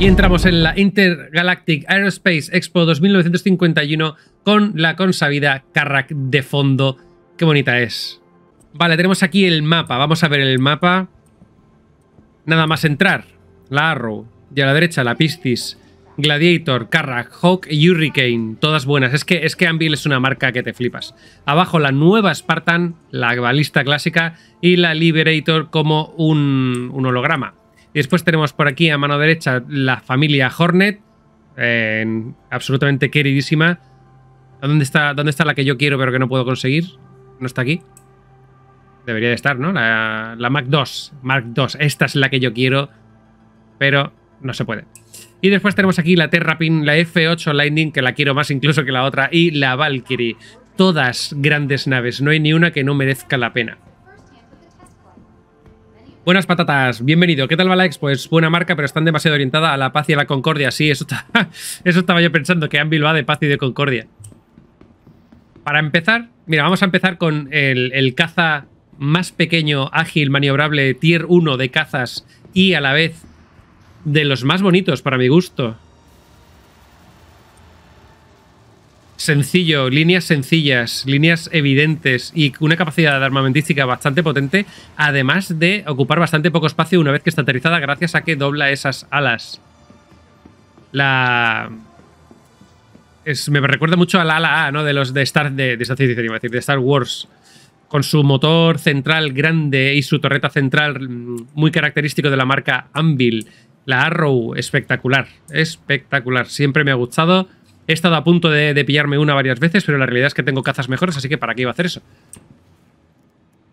Y entramos en la Intergalactic Aerospace Expo 2951 con la consabida Carrack de fondo. Qué bonita es. Vale, tenemos aquí el mapa. Vamos a ver el mapa. Nada más entrar. La Arrow. Y a la derecha la Pistis. Gladiator, Carrack, Hawk y Hurricane. Todas buenas. Es que, es que Anvil es una marca que te flipas. Abajo la nueva Spartan, la balista clásica y la Liberator como un holograma. Y después tenemos por aquí a mano derecha la familia Hornet, absolutamente queridísima. ¿Dónde está, ¿Dónde está la que yo quiero pero que no puedo conseguir? ¿No está aquí? Debería de estar, ¿no? La, la Mac 2, Mark 2. Esta es la que yo quiero, pero no se puede. Y después tenemos aquí la Pin, la F8 Lightning, que la quiero más incluso que la otra, y la Valkyrie. Todas grandes naves, no hay ni una que no merezca la pena. Buenas patatas, bienvenido. ¿Qué tal va Pues buena marca, pero están demasiado orientada a la paz y a la concordia. Sí, eso, está, eso estaba yo pensando, que Anvil va de paz y de concordia. Para empezar, mira, vamos a empezar con el, el caza más pequeño, ágil, maniobrable, tier 1 de cazas y a la vez de los más bonitos para mi gusto. sencillo, líneas sencillas, líneas evidentes y una capacidad armamentística bastante potente, además de ocupar bastante poco espacio una vez que está aterrizada gracias a que dobla esas alas. La... Es, me recuerda mucho al ala A, ¿no? De los de Star, de, de Star Wars. Con su motor central grande y su torreta central mm, muy característico de la marca Anvil. La Arrow, espectacular. Espectacular. Siempre me ha gustado He estado a punto de, pillarme una varias veces, pero la realidad es que tengo cazas mejores, así que ¿para qué iba a hacer eso?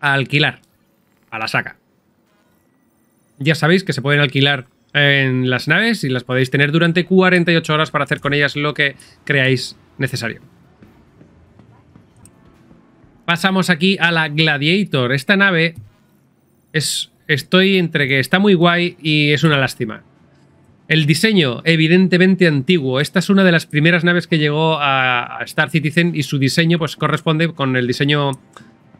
alquilar. A la saca. Ya sabéis que se pueden alquilar en las naves y las podéis tener durante 48 horas para hacer con ellas lo que creáis necesario. Pasamos aquí a la Gladiator. Esta nave es... Estoy entre que está muy guay y es una lástima. El diseño, evidentemente antiguo. Esta es una de las primeras naves que llegó a Star Citizen y su diseño pues, corresponde con el diseño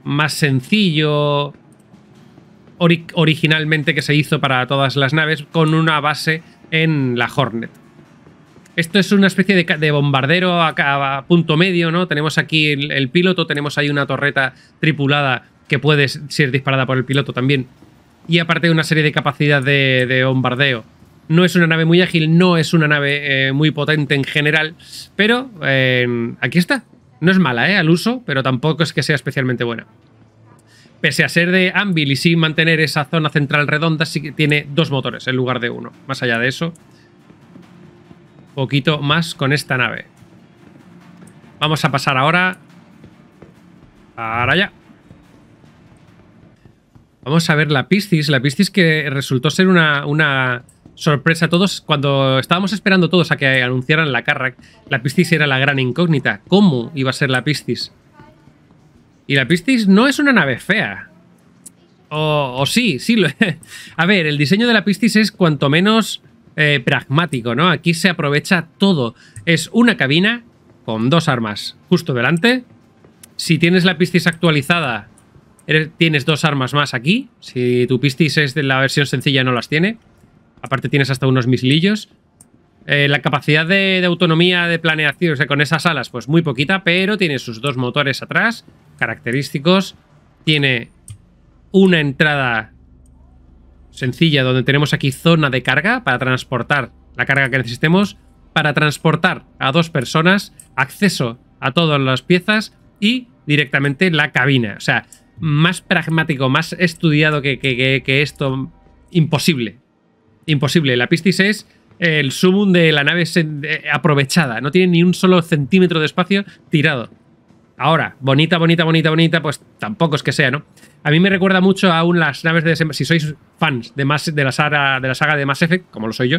más sencillo originalmente que se hizo para todas las naves, con una base en la Hornet. Esto es una especie de, bombardero a, punto medio, ¿no? Tenemos aquí el, piloto, tenemos ahí una torreta tripulada que puede ser disparada por el piloto también. Y aparte una serie de capacidad de bombardeo. No es una nave muy ágil, no es una nave eh, muy potente en general, pero eh, aquí está. No es mala, ¿eh? Al uso, pero tampoco es que sea especialmente buena. Pese a ser de Anvil y sin mantener esa zona central redonda, sí que tiene dos motores en lugar de uno. Más allá de eso, poquito más con esta nave. Vamos a pasar ahora para allá. Vamos a ver la Piscis. La Piscis que resultó ser una, una sorpresa a todos, cuando estábamos esperando todos a que anunciaran la Carrack, la Pistis era la gran incógnita. ¿Cómo iba a ser la Pistis? Y la Pistis no es una nave fea. O, sí, sí. a ver, el diseño de la Pistis es cuanto menos eh, pragmático, ¿no? Aquí se aprovecha todo. Es una cabina con dos armas justo delante. Si tienes la Pistis actualizada, tienes dos armas más aquí. Si tu Pistis es de la versión sencilla, no las tiene. Aparte tienes hasta unos misilillos. Eh, la capacidad de, autonomía de planeación o sea, con esas alas, pues muy poquita, pero tiene sus dos motores atrás, característicos. Tiene una entrada sencilla donde tenemos aquí zona de carga para transportar la carga que necesitemos, para transportar a dos personas, acceso a todas las piezas y directamente la cabina. O sea, más pragmático, más estudiado que, que esto, imposible imposible. La Pistis es el sumum de la nave aprovechada. No tiene ni un solo centímetro de espacio tirado. Ahora, bonita, bonita, bonita, bonita, pues tampoco es que sea, ¿no? A mí me recuerda mucho aún las naves de... Si sois fans de, de, la saga, de la saga de Mass Effect, como lo soy yo,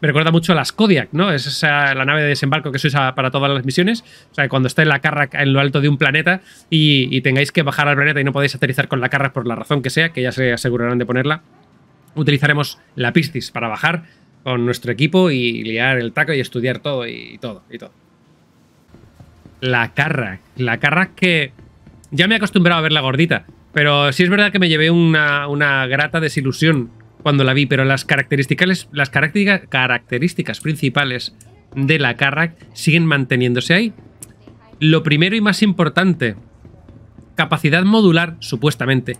me recuerda mucho a las Kodiak, ¿no? Es la nave de desembarco que usa para todas las misiones. O sea, cuando está en la carra en lo alto de un planeta y, tengáis que bajar al planeta y no podéis aterrizar con la carra por la razón que sea, que ya se asegurarán de ponerla utilizaremos la Pistis para bajar con nuestro equipo y liar el taco y estudiar todo y todo y todo. La Carrack. La Carrack que ya me he acostumbrado a la gordita, pero sí es verdad que me llevé una, grata desilusión cuando la vi, pero las características, las características principales de la Carrack siguen manteniéndose ahí. Lo primero y más importante, capacidad modular, supuestamente,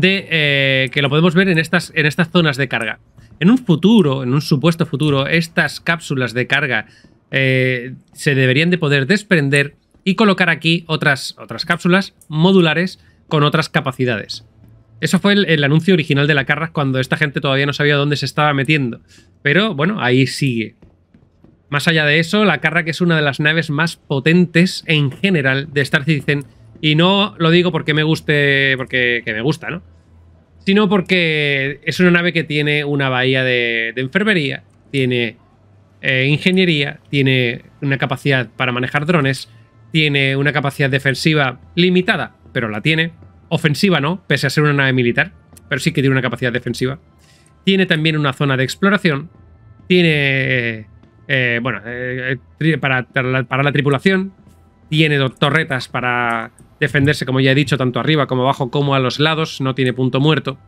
de eh, que lo podemos ver en estas, en estas zonas de carga. En un futuro, en un supuesto futuro, estas cápsulas de carga eh, se deberían de poder desprender y colocar aquí otras, otras cápsulas modulares con otras capacidades. Eso fue el, anuncio original de la Carras cuando esta gente todavía no sabía dónde se estaba metiendo. Pero bueno, ahí sigue. Más allá de eso, la que es una de las naves más potentes en general de Star Citizen y no lo digo porque me guste, porque me gusta, ¿no? Sino porque es una nave que tiene una bahía de, enfermería, tiene eh, ingeniería, tiene una capacidad para manejar drones, tiene una capacidad defensiva limitada, pero la tiene. Ofensiva no, pese a ser una nave militar, pero sí que tiene una capacidad defensiva. Tiene también una zona de exploración, tiene... Eh, bueno, eh, para, para la tripulación, tiene torretas para defenderse, como ya he dicho, tanto arriba como abajo como a los lados, no tiene punto muerto.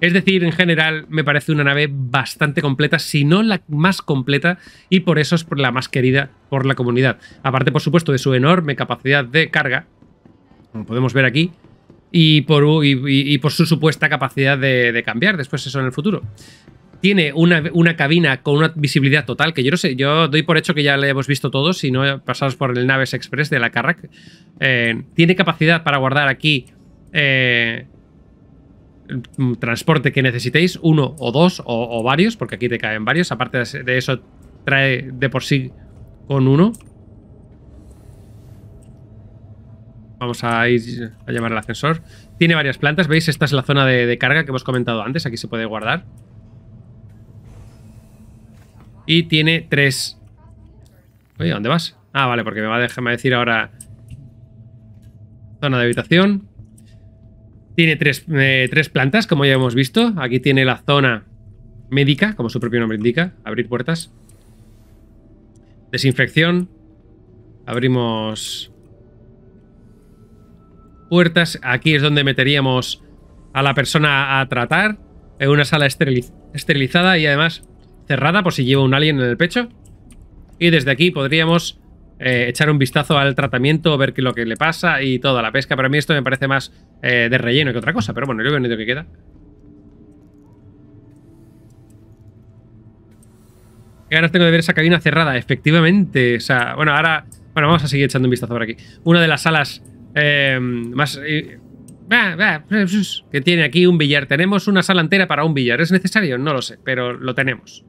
Es decir, en general me parece una nave bastante completa, si no la más completa, y por eso es la más querida por la comunidad. Aparte, por supuesto, de su enorme capacidad de carga, como podemos ver aquí, y por, su supuesta capacidad de, de cambiar después eso en el futuro tiene una, cabina con una visibilidad total, que yo no sé, yo doy por hecho que ya la hemos visto todos, si no pasados por el Naves Express de la Carrack. Eh, tiene capacidad para guardar aquí eh, transporte que necesitéis, uno o dos o, varios, porque aquí te caen varios, aparte de eso trae de por sí con uno. Vamos a ir a llamar al ascensor. Tiene varias plantas, ¿veis? Esta es la zona de carga que hemos comentado antes, aquí se puede guardar. Y tiene tres. Oye, ¿dónde vas? Ah, vale, porque me va a dejarme decir ahora... Zona de habitación. Tiene eh, tres, plantas, como ya hemos visto. Aquí tiene la zona médica, como su propio nombre indica. Abrir puertas. Desinfección. Abrimos puertas. Aquí es donde meteríamos a la persona a tratar. En una sala esterilizada y además cerrada por si lleva un alien en el pecho. Y desde aquí podríamos eh, echar un vistazo al tratamiento, ver qué, lo que le pasa y toda la pesca. Para mí esto me parece más eh, de relleno que otra cosa, pero bueno, yo veo lo que queda. ¿Qué ganas tengo de ver esa cabina cerrada? Efectivamente, o sea, bueno, ahora... Bueno, vamos a seguir echando un vistazo por aquí. Una de las salas eh, más... Pues, que tiene aquí un billar. Tenemos una sala entera para un billar. ¿Es necesario? No lo sé, pero lo tenemos.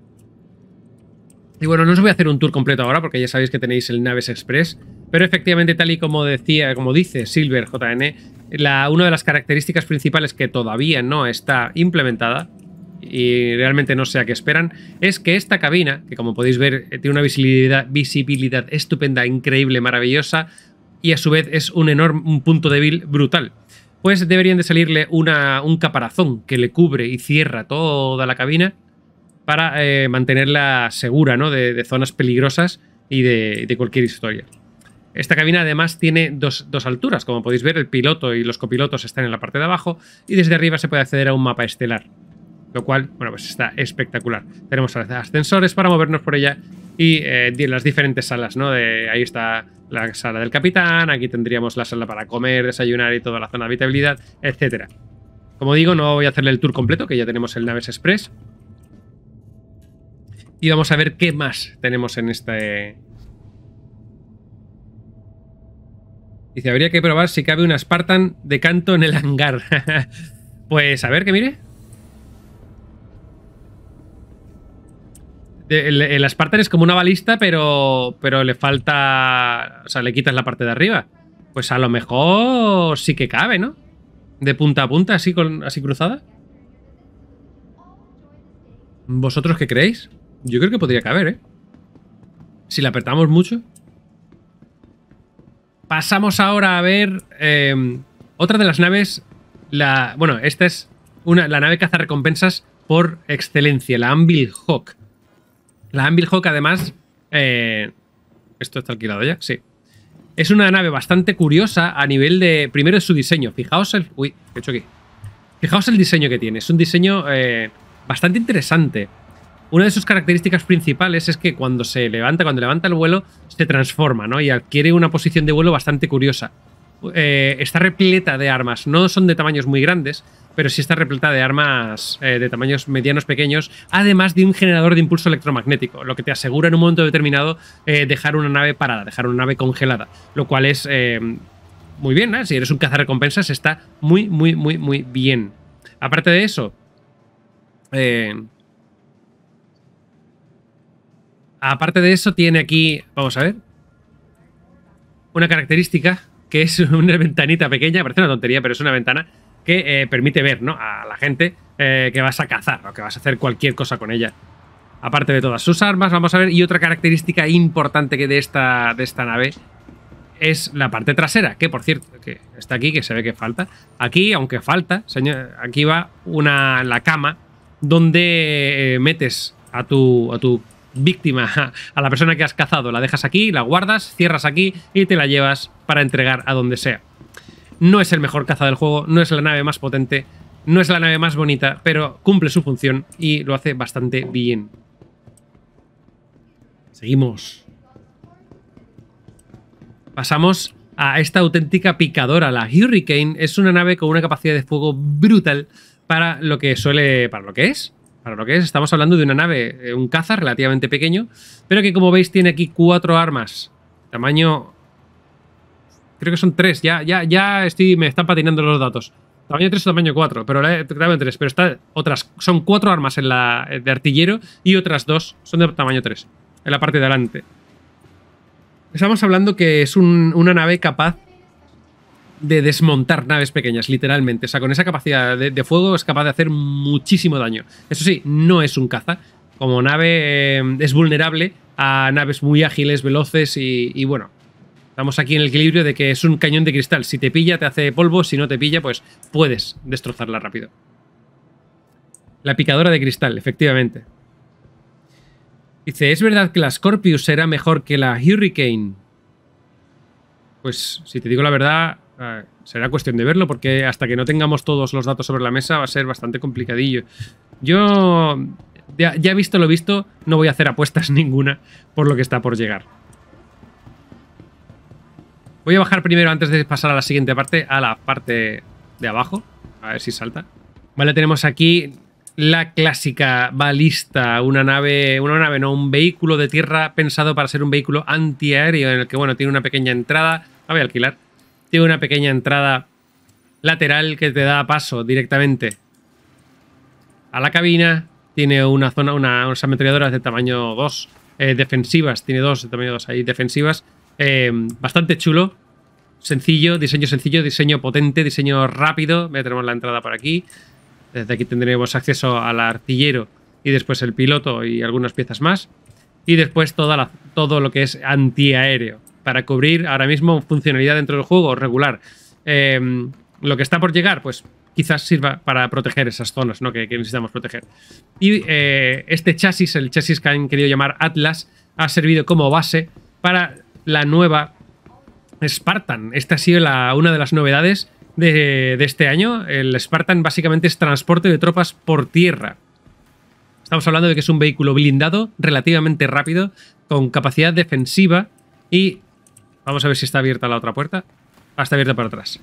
Y bueno, no os voy a hacer un tour completo ahora porque ya sabéis que tenéis el Naves Express, pero efectivamente tal y como decía, como dice Silver JN, la, una de las características principales que todavía no está implementada y realmente no sé a qué esperan, es que esta cabina, que como podéis ver eh, tiene una visibilidad, visibilidad estupenda, increíble, maravillosa, y a su vez es un enorme un punto débil brutal pues deberían de salirle una, un caparazón que le cubre y cierra toda la cabina para eh, mantenerla segura ¿no? de, zonas peligrosas y de, cualquier historia. Esta cabina además tiene dos, alturas, como podéis ver el piloto y los copilotos están en la parte de abajo y desde arriba se puede acceder a un mapa estelar, lo cual, bueno, pues está espectacular. Tenemos ascensores para movernos por ella y eh, las diferentes salas, ¿no? ahí está la sala del capitán, aquí tendríamos la sala para comer, desayunar y toda la zona de habitabilidad, etc. Como digo, no voy a hacerle el tour completo, que ya tenemos el Naves Express, y vamos a ver qué más tenemos en este... Dice, habría que probar si cabe un Spartan de canto en el hangar. pues a ver, que mire. El, Aspartan Spartan es como una balista, pero, pero le falta... O sea, le quitas la parte de arriba. Pues a lo mejor sí que cabe, ¿no? De punta a punta, así, con, así cruzada. ¿Vosotros qué creéis? Yo creo que podría caber, ¿eh? Si la apretamos mucho. Pasamos ahora a ver em, otra de las naves. La, bueno, esta es la nave caza recompensas por excelencia, la Anvil Hawk. La Anvil Hawk, además... Eh, ¿Esto está alquilado ya? Sí. Es una nave bastante curiosa a nivel de... Primero su diseño. Fijaos el... Uy, he hecho aquí? Fijaos el diseño que tiene. Es un diseño eh, bastante interesante una de sus características principales es que cuando se levanta, cuando levanta el vuelo, se transforma, ¿no? Y adquiere una posición de vuelo bastante curiosa. Eh, está repleta de armas, no son de tamaños muy grandes, pero sí está repleta de armas eh, de tamaños medianos pequeños, además de un generador de impulso electromagnético, lo que te asegura en un momento determinado eh, dejar una nave parada, dejar una nave congelada, lo cual es muy bien, ¿no? si eres un cazarrecompensas está muy, muy, muy, muy bien. Aparte de eso, Aparte de eso, tiene aquí, vamos a ver, una característica que es una ventanita pequeña, parece una tontería, pero es una ventana que eh, permite ver ¿no? a la gente eh, que vas a cazar o que vas a hacer cualquier cosa con ella. Aparte de todas sus armas, vamos a ver, y otra característica importante que de esta, de esta nave es la parte trasera, que por cierto, que está aquí, que se ve que falta. Aquí, aunque falta, señor, aquí va una, la cama donde eh, metes a tu, a tu víctima, a la persona que has cazado. La dejas aquí, la guardas, cierras aquí y te la llevas para entregar a donde sea. No es el mejor caza del juego, no es la nave más potente, no es la nave más bonita, pero cumple su función y lo hace bastante bien. Seguimos. Pasamos a esta auténtica picadora. La Hurricane es una nave con una capacidad de fuego brutal para lo que suele. para lo que es para lo que es, estamos hablando de una nave, eh, un caza relativamente pequeño, pero que como veis tiene aquí cuatro armas, tamaño... Creo que son tres, ya, ya, ya estoy, me están patinando los datos. Tamaño tres o tamaño cuatro, pero tamaño pero está otras, son cuatro armas en la, eh, de artillero y otras dos son de tamaño 3, en la parte de adelante. Estamos hablando que es una nave capaz de desmontar naves pequeñas, literalmente. O sea, con esa capacidad de, fuego es capaz de hacer muchísimo daño. Eso sí, no es un caza. Como nave eh, es vulnerable a naves muy ágiles, veloces y, y, bueno. Estamos aquí en el equilibrio de que es un cañón de cristal. Si te pilla, te hace polvo. Si no te pilla, pues puedes destrozarla rápido. La picadora de cristal, efectivamente. Dice, ¿es verdad que la Scorpius será mejor que la Hurricane? Pues, si te digo la verdad, será cuestión de verlo porque hasta que no tengamos todos los datos sobre la mesa va a ser bastante complicadillo. Yo ya, visto lo visto, no voy a hacer apuestas ninguna por lo que está por llegar. Voy a bajar primero antes de pasar a la siguiente parte, a la parte de abajo. A ver si salta. Vale, tenemos aquí la clásica balista, una nave, una nave, no, un vehículo de tierra pensado para ser un vehículo antiaéreo en el que, bueno, tiene una pequeña entrada. La voy a alquilar tiene una pequeña entrada lateral que te da paso directamente a la cabina. Tiene una zona, una, unas ametralladoras de tamaño 2 eh, defensivas. Tiene dos de tamaño 2 ahí defensivas. Eh, bastante chulo. Sencillo, diseño sencillo, diseño potente, diseño rápido. Ya tenemos la entrada por aquí. Desde aquí tendremos acceso al artillero y después el piloto y algunas piezas más. Y después toda todo lo que es antiaéreo para cubrir ahora mismo funcionalidad dentro del juego regular. Em, lo que está por llegar, pues quizás sirva para proteger esas zonas ¿no? que, necesitamos proteger. Y eh, este chasis, el chasis que han querido llamar Atlas, ha servido como base para la nueva Spartan. Esta ha sido la, una de las novedades de, de, este año. El Spartan básicamente es transporte de tropas por tierra. Estamos hablando de que es un vehículo blindado relativamente rápido, con capacidad defensiva y Vamos a ver si está abierta la otra puerta. Ah, está abierta para atrás.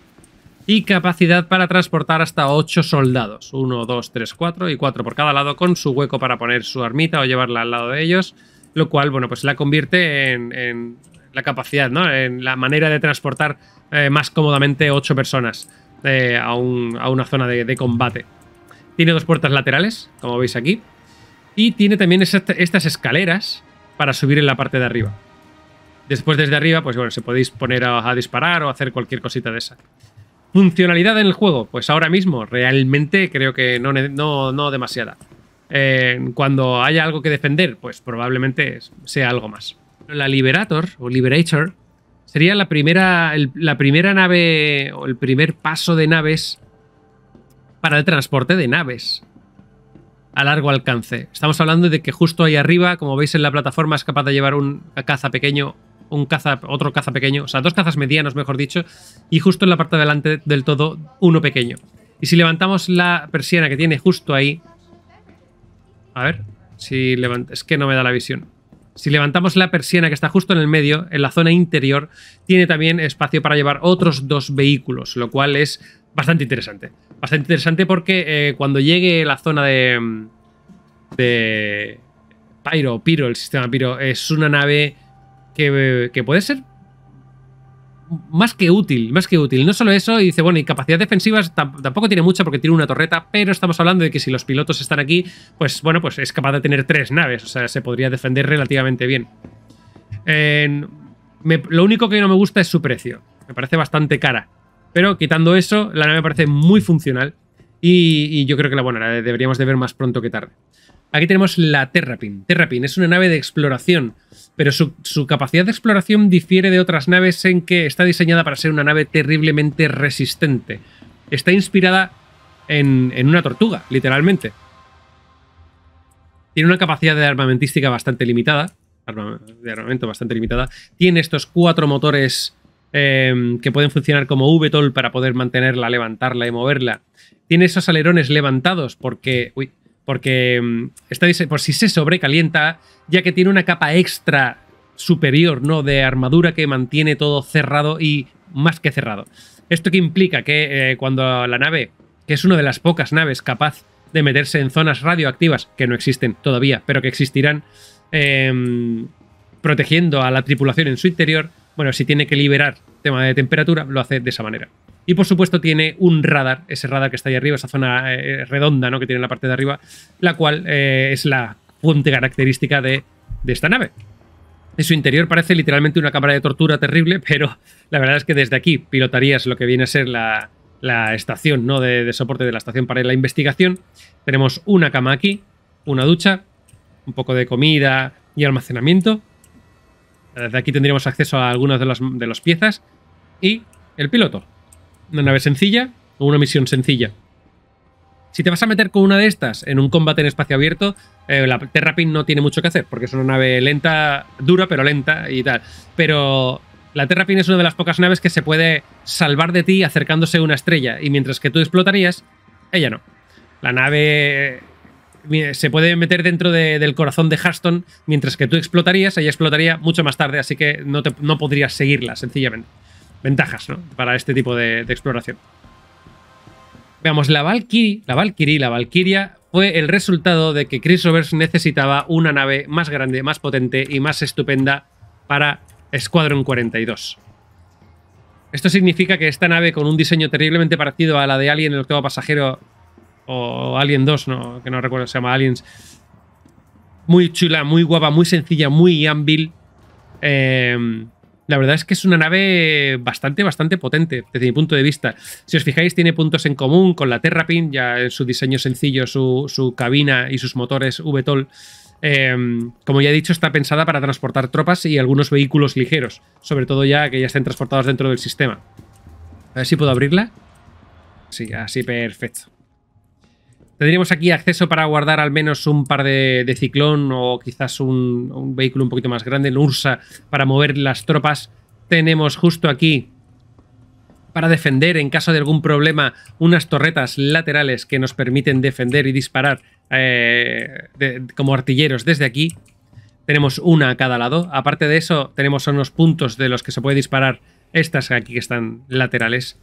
Y capacidad para transportar hasta 8 soldados. 1, 2, 3, 4 y 4 por cada lado con su hueco para poner su armita o llevarla al lado de ellos. Lo cual, bueno, pues la convierte en, la capacidad, ¿no? En la manera de transportar eh, más cómodamente 8 personas eh, a, una zona de combate. Tiene dos puertas laterales, como veis aquí. Y tiene también estas escaleras para subir en la parte de arriba. Después desde arriba, pues bueno, se podéis poner a, disparar o hacer cualquier cosita de esa. ¿Funcionalidad en el juego? Pues ahora mismo, realmente creo que no, no, no demasiada. Eh, cuando haya algo que defender, pues probablemente sea algo más. La Liberator o Liberator sería la primera, la primera nave o el primer paso de naves para el transporte de naves a largo alcance. Estamos hablando de que justo ahí arriba, como veis en la plataforma, es capaz de llevar un caza pequeño un caza, otro caza pequeño, o sea, dos cazas medianos, mejor dicho, y justo en la parte de delante del todo, uno pequeño. Y si levantamos la persiana que tiene justo ahí... A ver, si es que no me da la visión. Si levantamos la persiana que está justo en el medio, en la zona interior, tiene también espacio para llevar otros dos vehículos, lo cual es bastante interesante. Bastante interesante porque eh, cuando llegue la zona de... Mm, de... Pyro, Piro, el sistema Pyro, es una nave que, puede ser más que útil, más que útil. No solo eso, y dice, bueno, y capacidad defensiva tampoco tiene mucha porque tiene una torreta, pero estamos hablando de que si los pilotos están aquí, pues bueno, pues es capaz de tener tres naves, o sea, se podría defender relativamente bien. lo único que no me gusta es su precio, me parece bastante cara, pero quitando eso, la nave me parece muy funcional y, yo creo que la, buena, la deberíamos de ver más pronto que tarde. Aquí tenemos la Terrapin. Terrapin es una nave de exploración, pero su, capacidad de exploración difiere de otras naves en que está diseñada para ser una nave terriblemente resistente. Está inspirada en, una tortuga, literalmente. Tiene una capacidad de armamentística bastante limitada, de armamento bastante limitada. Tiene estos cuatro motores em, que pueden funcionar como VTOL para poder mantenerla, levantarla y moverla. Tiene esos alerones levantados porque... Uy, porque mm, está por si se sobrecalienta, ya que tiene una capa extra superior, ¿no? De armadura que mantiene todo cerrado y más que cerrado. Esto que implica que eh, cuando la nave, que es una de las pocas naves capaz de meterse en zonas radioactivas, que no existen todavía, pero que existirán, em, protegiendo a la tripulación en su interior, bueno, si tiene que liberar tema de temperatura, lo hace de esa manera. Y por supuesto tiene un radar, ese radar que está ahí arriba, esa zona eh, redonda ¿no? que tiene en la parte de arriba, la cual eh, es la fuente característica de, esta nave. En su interior parece literalmente una cámara de tortura terrible, pero la verdad es que desde aquí pilotarías lo que viene a ser la, estación ¿no? De, soporte de la estación para la investigación. Tenemos una cama aquí, una ducha, un poco de comida y almacenamiento. Desde aquí tendríamos acceso a algunas de las, de las piezas y el piloto una nave sencilla o una misión sencilla. Si te vas a meter con una de estas en un combate en espacio abierto, eh, la Terrapin no tiene mucho que hacer, porque es una nave lenta, dura pero lenta y tal. Pero la Terrapin es una de las pocas naves que se puede salvar de ti acercándose a una estrella, y mientras que tú explotarías, ella no. La nave eh, se puede meter dentro del corazón de Haston, mientras que tú explotarías, ella explotaría mucho más tarde, así que no podrías seguirla, sencillamente ventajas ¿no? para este tipo de, exploración. Veamos, la Valkyrie, la Valkyrie, la Valkyria fue el resultado de que Chris Roberts necesitaba una nave más grande, más potente y más estupenda para Squadron 42. Esto significa que esta nave con un diseño terriblemente parecido a la de Alien el octavo pasajero o Alien 2, no, que no recuerdo, se llama Aliens. Muy chula, muy guapa, muy sencilla, muy ámbil. Eh, la verdad es que es una nave bastante, bastante potente desde mi punto de vista. Si os fijáis, tiene puntos en común con la Terrapin, ya en su diseño sencillo, su, cabina y sus motores VTOL. Eh, em, como ya he dicho, está pensada para transportar tropas y algunos vehículos ligeros, sobre todo ya que ya estén transportados dentro del sistema. A ver si puedo abrirla. Sí, así perfecto. Tendríamos aquí acceso para guardar al menos un par de, ciclón o quizás un, vehículo un poquito más grande, el Ursa, para mover las tropas. Tenemos justo aquí para defender en caso de algún problema unas torretas laterales que nos permiten defender y disparar eh, como artilleros desde aquí. Tenemos una a cada lado. Aparte de eso, tenemos unos puntos de los que se puede disparar estas aquí que están laterales.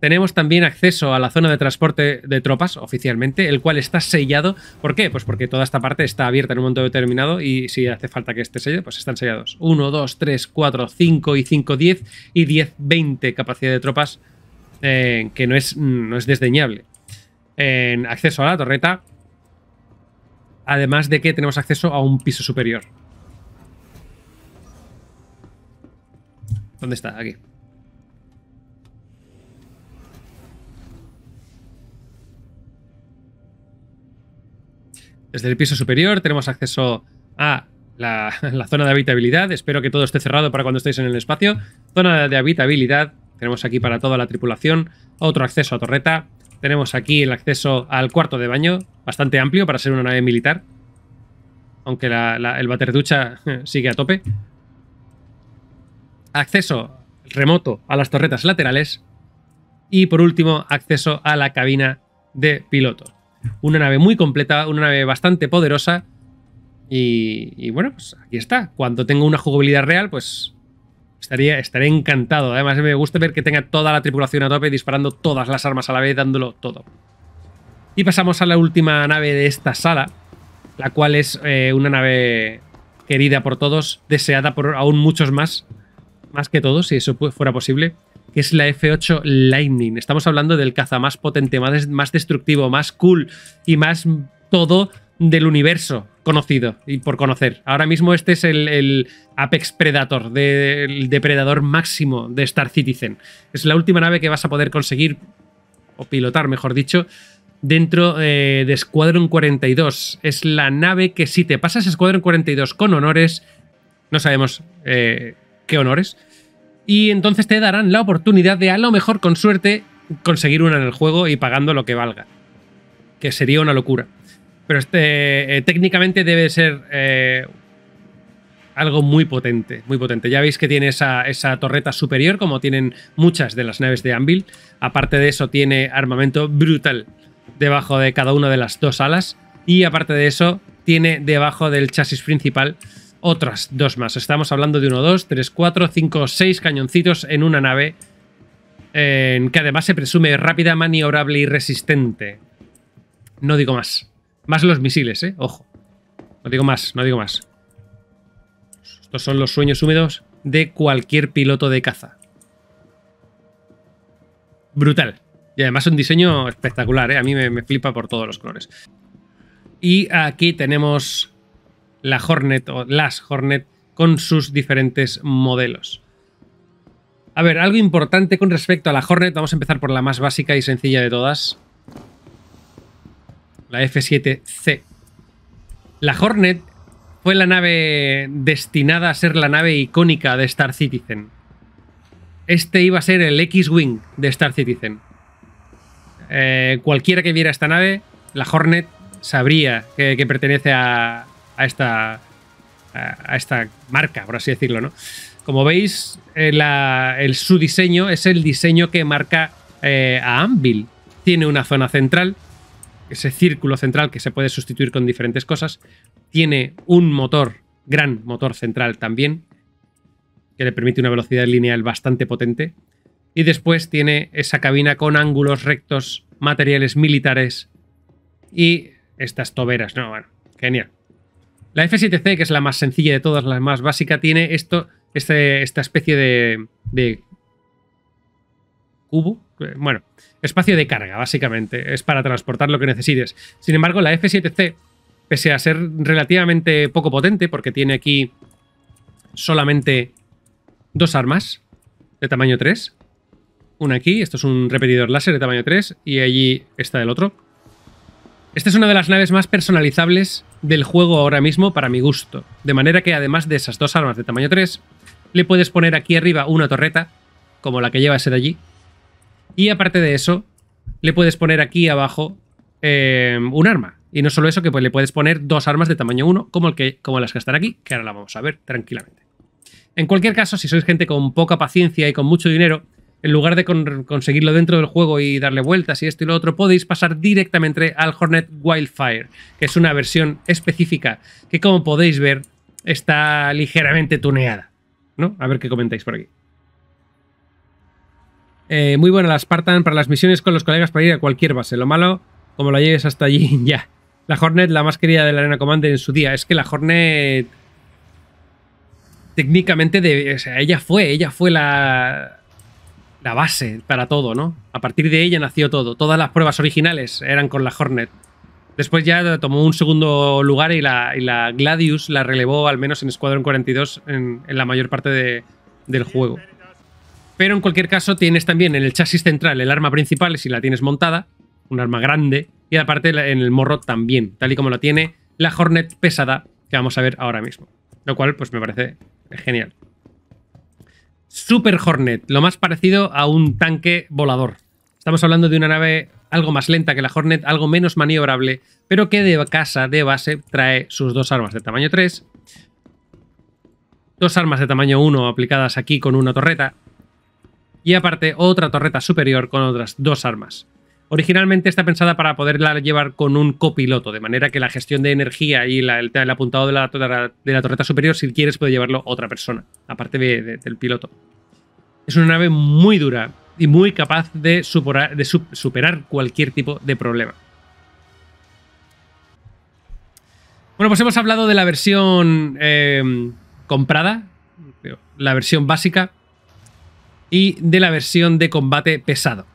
Tenemos también acceso a la zona de transporte de tropas oficialmente, el cual está sellado. ¿Por qué? Pues porque toda esta parte está abierta en un momento determinado y si hace falta que esté sellado, pues están sellados. 1, 2, 3, 4, 5 y 5, 10 y 10, 20 capacidad de tropas, eh, que no es, no es desdeñable. En acceso a la torreta, además de que tenemos acceso a un piso superior. ¿Dónde está? Aquí. Desde el piso superior tenemos acceso a la, zona de habitabilidad. Espero que todo esté cerrado para cuando estéis en el espacio. Zona de habitabilidad. Tenemos aquí para toda la tripulación otro acceso a torreta. Tenemos aquí el acceso al cuarto de baño, bastante amplio para ser una nave militar. Aunque el bater ducha sigue a tope. Acceso remoto a las torretas laterales. Y por último, acceso a la cabina de pilotos. Una nave muy completa, una nave bastante poderosa. Y, bueno, pues aquí está. Cuando tenga una jugabilidad real, pues estaría, estaré encantado. Además, me gusta ver que tenga toda la tripulación a tope, disparando todas las armas a la vez, dándolo todo. Y pasamos a la última nave de esta sala, la cual es eh, una nave querida por todos, deseada por aún muchos más, más que todos, si eso fuera posible que es la F8 Lightning. Estamos hablando del caza más potente, más, destructivo, más cool y más todo del universo conocido y por conocer. Ahora mismo este es el, Apex Predator, el depredador máximo de Star Citizen. Es la última nave que vas a poder conseguir, o pilotar mejor dicho, dentro eh, de Squadron 42. Es la nave que si te pasas Squadron 42 con honores, no sabemos eh, qué honores, y entonces te darán la oportunidad de a lo mejor con suerte conseguir una en el juego y pagando lo que valga. Que sería una locura. Pero este eh, técnicamente debe ser eh, algo muy potente, muy potente. Ya veis que tiene esa, esa, torreta superior, como tienen muchas de las naves de Anvil. Aparte de eso, tiene armamento brutal debajo de cada una de las dos alas. Y aparte de eso, tiene debajo del chasis principal otras dos más. Estamos hablando de uno, dos, tres, cuatro, cinco, seis cañoncitos en una nave en que además se presume rápida, maniobrable y resistente. No digo más. Más los misiles, ¿eh? Ojo. No digo más, no digo más. Estos son los sueños húmedos de cualquier piloto de caza. Brutal. Y además un diseño espectacular, ¿eh? A mí me, me flipa por todos los colores. Y aquí tenemos la Hornet o las Hornet con sus diferentes modelos. A ver, algo importante con respecto a la Hornet, vamos a empezar por la más básica y sencilla de todas. La F-7C. La Hornet fue la nave destinada a ser la nave icónica de Star Citizen. Este iba a ser el X-Wing de Star Citizen. Eh, cualquiera que viera esta nave, la Hornet, sabría que pertenece a, a esta, a esta marca, por así decirlo, ¿no? Como veis, eh, el, su diseño es el diseño que marca eh, a Anvil. Tiene una zona central, ese círculo central que se puede sustituir con diferentes cosas. Tiene un motor, gran motor central también, que le permite una velocidad lineal bastante potente. Y después tiene esa cabina con ángulos rectos, materiales militares y estas toberas. No, bueno, genial. La F7C, que es la más sencilla de todas, la más básica, tiene esto, este, esta especie de, de cubo, eh, bueno, espacio de carga, básicamente. Es para transportar lo que necesites. Sin embargo, la F7C, pese a ser relativamente poco potente, porque tiene aquí solamente dos armas de tamaño 3, una aquí, esto es un repetidor láser de tamaño 3, y allí está el otro. Esta es una de las naves más personalizables del juego ahora mismo para mi gusto, de manera que además de esas dos armas de tamaño 3, le puedes poner aquí arriba una torreta, como la que lleva ese de allí, y aparte de eso, le puedes poner aquí abajo eh, un arma. Y no solo eso, que pues le puedes poner dos armas de tamaño 1, como, el que, como las que están aquí, que ahora la vamos a ver tranquilamente. En cualquier caso, si sois gente con poca paciencia y con mucho dinero, en lugar de conseguirlo dentro del juego y darle vueltas y esto y lo otro, podéis pasar directamente al Hornet Wildfire, que es una versión específica que como podéis ver está ligeramente tuneada. ¿no? A ver qué comentáis por aquí. Eh, muy buena la Spartan para las misiones con los colegas para ir a cualquier base. Lo malo, como la lleves hasta allí, ya. La Hornet, la más querida de la Arena Commander en su día. Es que la Hornet... Técnicamente, o sea, ella fue, ella fue la, la base para todo, ¿no? A partir de ella nació todo. Todas las pruebas originales eran con la Hornet. Después ya tomó un segundo lugar y la, Gladius la relevó, al menos en Squadron 42, en, en la mayor parte del juego. Pero en cualquier caso tienes también en el chasis central el arma principal, si la tienes montada, un arma grande, y aparte en el morro también, tal y como la tiene la Hornet pesada, que vamos a ver ahora mismo. Lo cual pues me parece genial. Super Hornet, lo más parecido a un tanque volador. Estamos hablando de una nave algo más lenta que la Hornet, algo menos maniobrable, pero que de casa, de base, trae sus dos armas de tamaño 3, dos armas de tamaño 1 aplicadas aquí con una torreta, y aparte otra torreta superior con otras dos armas. Originalmente está pensada para poderla llevar con un copiloto, de manera que la gestión de energía y el, apuntado de la, torreta superior, si quieres, puede llevarlo otra persona, aparte del piloto. Es una nave muy dura y muy capaz de, superar, cualquier tipo de problema. Bueno, pues hemos hablado de la versión eh, comprada, la versión básica y de la versión de combate pesado.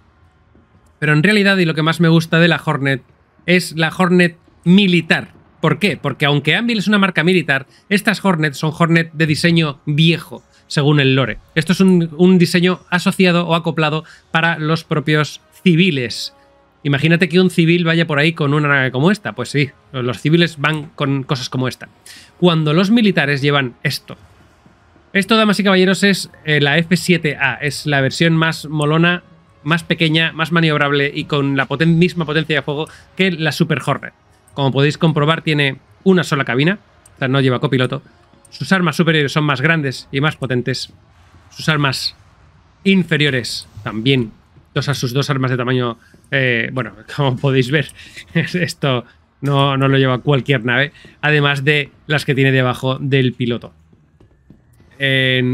Pero en realidad, y lo que más me gusta de la Hornet, es la Hornet militar. ¿Por qué? Porque aunque Anvil es una marca militar, estas Hornet son Hornet de diseño viejo, según el lore. Esto es un, diseño asociado o acoplado para los propios civiles. Imagínate que un civil vaya por ahí con una nave como esta. Pues sí, los civiles van con cosas como esta. Cuando los militares llevan esto. Esto, damas y caballeros, es eh, la F7A. Es la versión más molona más pequeña, más maniobrable y con la misma potencia de fuego que la Super Hornet. Como podéis comprobar, tiene una sola cabina, o sea, no lleva copiloto. Sus armas superiores son más grandes y más potentes. Sus armas inferiores también. o a sus dos armas de tamaño, eh, bueno, como podéis ver, esto no, no lo lleva cualquier nave, además de las que tiene debajo del piloto.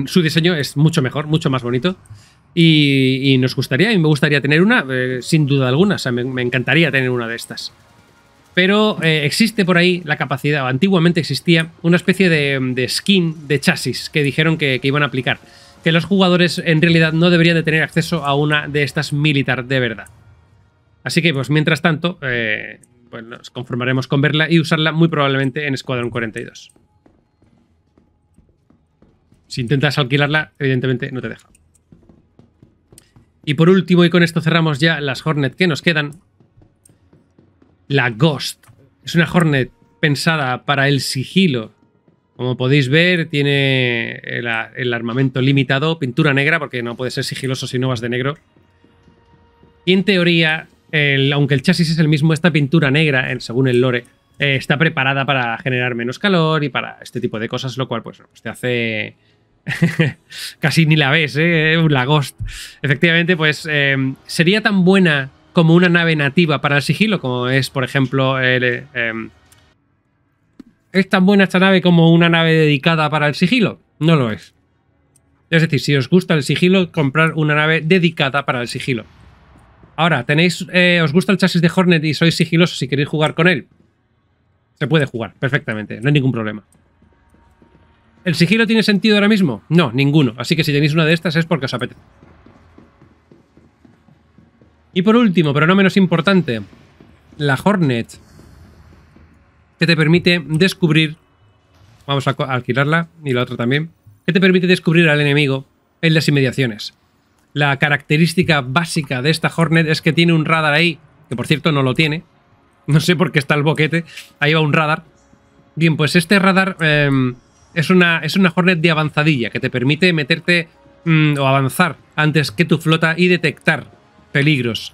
su diseño es mucho mejor, mucho más bonito. Y, nos gustaría, y me gustaría tener una, eh, sin duda alguna, o sea, me, encantaría tener una de estas. Pero eh, existe por ahí la capacidad, o antiguamente existía, una especie de, skin de chasis que dijeron que, iban a aplicar que los jugadores en realidad no deberían de tener acceso a una de estas militar de verdad. Así que, pues mientras tanto, eh, pues nos conformaremos con verla y usarla muy probablemente en Squadron 42. Si intentas alquilarla, evidentemente no te deja. Y por último, y con esto cerramos ya las Hornet que nos quedan, la Ghost. Es una Hornet pensada para el sigilo. Como podéis ver, tiene el, armamento limitado, pintura negra, porque no puede ser sigiloso si no vas de negro. Y en teoría, aunque el chasis es el mismo, esta pintura negra, según el lore, eh, está preparada para generar menos calor y para este tipo de cosas, lo cual pues, pues te hace Casi ni la ves, ¿eh? La Ghost. Efectivamente, pues em, sería tan buena como una nave nativa para el sigilo, como es, por ejemplo, em, ¿Es tan buena esta nave como una nave dedicada para el sigilo? No lo es. Es decir, si os gusta el sigilo, comprar una nave dedicada para el sigilo. Ahora, tenéis, eh, ¿os gusta el chasis de Hornet y sois sigilosos si queréis jugar con él? Se puede jugar perfectamente, no hay ningún problema. ¿El sigilo tiene sentido ahora mismo? No, ninguno. Así que si tenéis una de estas es porque os apetece. Y por último, pero no menos importante, la Hornet, que te permite descubrir... Vamos a alquilarla y la otra también. Que te permite descubrir al enemigo en las inmediaciones. La característica básica de esta Hornet es que tiene un radar ahí, que por cierto no lo tiene. No sé por qué está el boquete. Ahí va un radar. Bien, pues este radar... Em, es una, es una Hornet de avanzadilla que te permite meterte mm, o avanzar antes que tu flota y detectar peligros.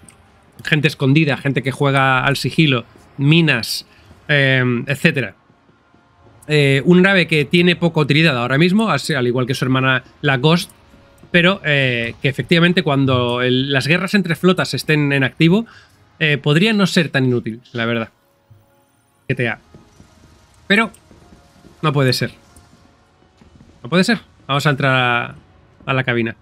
Gente escondida, gente que juega al sigilo, minas, em, etc. Eh, un nave que tiene poco utilidad ahora mismo, al igual que su hermana la Ghost, pero eh, que efectivamente cuando las guerras entre flotas estén en activo, eh, podría no ser tan inútil, la verdad. GTA. Pero no puede ser. ¿No puede ser? Vamos a entrar a, la cabina.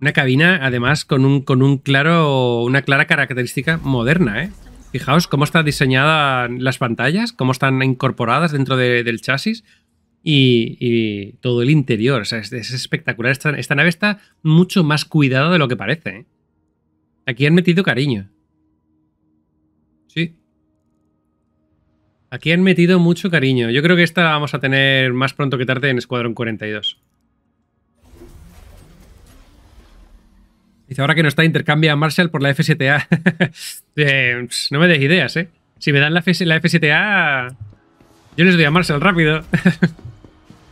Una cabina, además, con un, con un claro, una clara característica moderna, ¿eh? Fijaos cómo están diseñadas las pantallas, cómo están incorporadas dentro del chasis y, todo el interior. O sea, es, espectacular. Esta, nave está mucho más cuidada de lo que parece. ¿eh? Aquí han metido cariño. Sí. Aquí han metido mucho cariño. Yo creo que esta la vamos a tener más pronto que tarde en Escuadrón 42. Dice, ahora que no está, intercambia a Marshall por la FSTA. a eh, no me des ideas, ¿eh? Si me dan la, F-7A... yo les doy a Marshall rápido.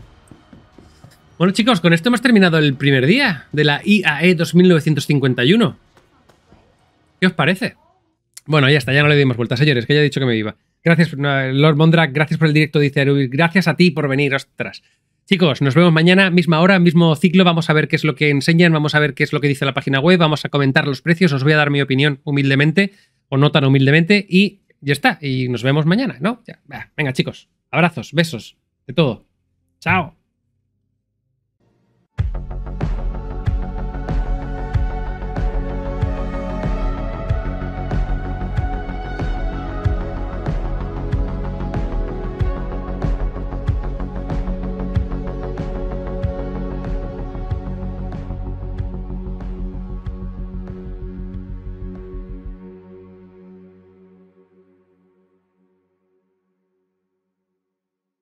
bueno, chicos, con esto hemos terminado el primer día de la IAE 2951. ¿Qué os parece? Bueno, ya está, ya no le dimos vueltas, señores, que ya he dicho que me iba. Gracias, Lord Mondrak, gracias por el directo, dice Gracias a ti por venir, ostras. Chicos, nos vemos mañana, misma hora, mismo ciclo. Vamos a ver qué es lo que enseñan, vamos a ver qué es lo que dice la página web, vamos a comentar los precios, os voy a dar mi opinión humildemente, o no tan humildemente, y ya está. Y nos vemos mañana, ¿no? Venga, chicos, abrazos, besos, de todo. Chao.